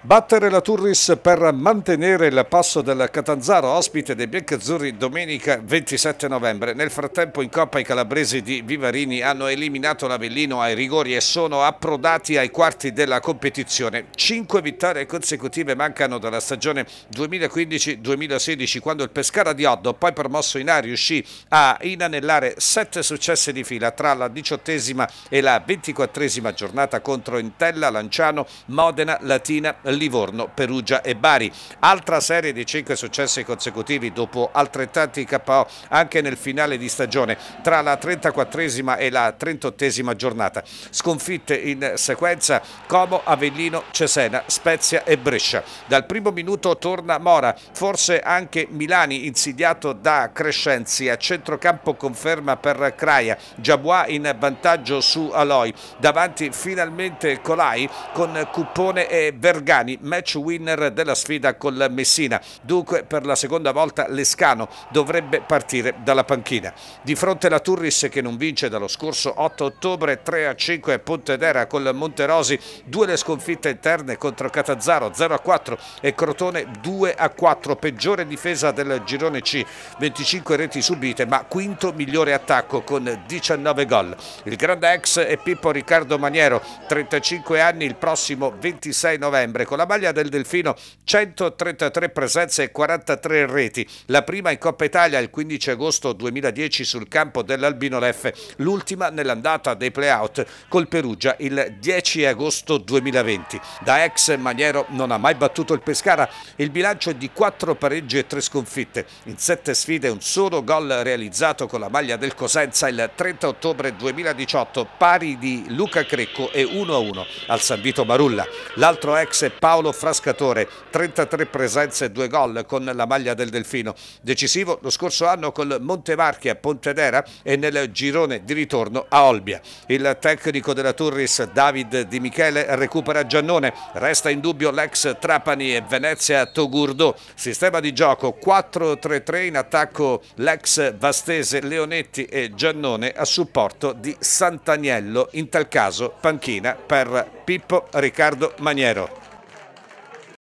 Battere la Turris per mantenere il passo del Catanzaro, ospite dei biancazzurri domenica 27 novembre. Nel frattempo in Coppa i calabresi di Vivarini hanno eliminato l'Avellino ai rigori e sono approdati ai quarti della competizione. Cinque vittorie consecutive mancano dalla stagione 2015-2016 quando il Pescara di Oddo, poi promosso in A, riuscì a inanellare sette successi di fila tra la diciottesima e la ventiquattresima giornata contro Intella, Lanciano, Modena, Latina, Livorno, Perugia e Bari. Altra serie di 5 successi consecutivi dopo altrettanti KO anche nel finale di stagione tra la 34esima e la 38esima giornata. Sconfitte in sequenza Como, Avellino, Cesena, Spezia e Brescia. Dal primo minuto torna Mora, forse anche Milani insidiato da Crescenzi. A centrocampo conferma per Craia, Giabois in vantaggio su Aloy, Davanti finalmente Colai con Cuppone e Vergara Lescani, match winner della sfida col Messina. Dunque per la seconda volta Lescano dovrebbe partire dalla panchina. Di fronte alla Turris che non vince dallo scorso 8 ottobre 3-5 a a Pontedera col Monterosi, due le sconfitte interne contro Catazzaro 0-4 a e Crotone 2-4, a peggiore difesa del girone C, 25 reti subite ma quinto migliore attacco con 19 gol. Il grande ex è Pippo Riccardo Maniero, 35 anni il prossimo 26 novembre con la maglia del Delfino 133 presenze e 43 reti, la prima in Coppa Italia il 15 agosto 2010 sul campo dell'Albino Leffe, l'ultima nell'andata dei playout col Perugia il 10 agosto 2020. Da ex Maniero non ha mai battuto il Pescara, il bilancio è di 4 pareggi e 3 sconfitte, in 7 sfide un solo gol realizzato con la maglia del Cosenza il 30 ottobre 2018 pari di Luca Crecco e 1-1 al San Vito Marulla. L'altro ex Paolo Frascatore, 33 presenze e 2 gol con la maglia del Delfino. Decisivo lo scorso anno col Montevarchi a Pontedera e nel girone di ritorno a Olbia. Il tecnico della Turris David Di Michele recupera Giannone, resta in dubbio l'ex Trapani e Venezia Togurdo. Sistema di gioco 4-3-3 in attacco l'ex Vastese Leonetti e Giannone a supporto di Sant'Agnello, in tal caso panchina per Pippo Riccardo Maniero.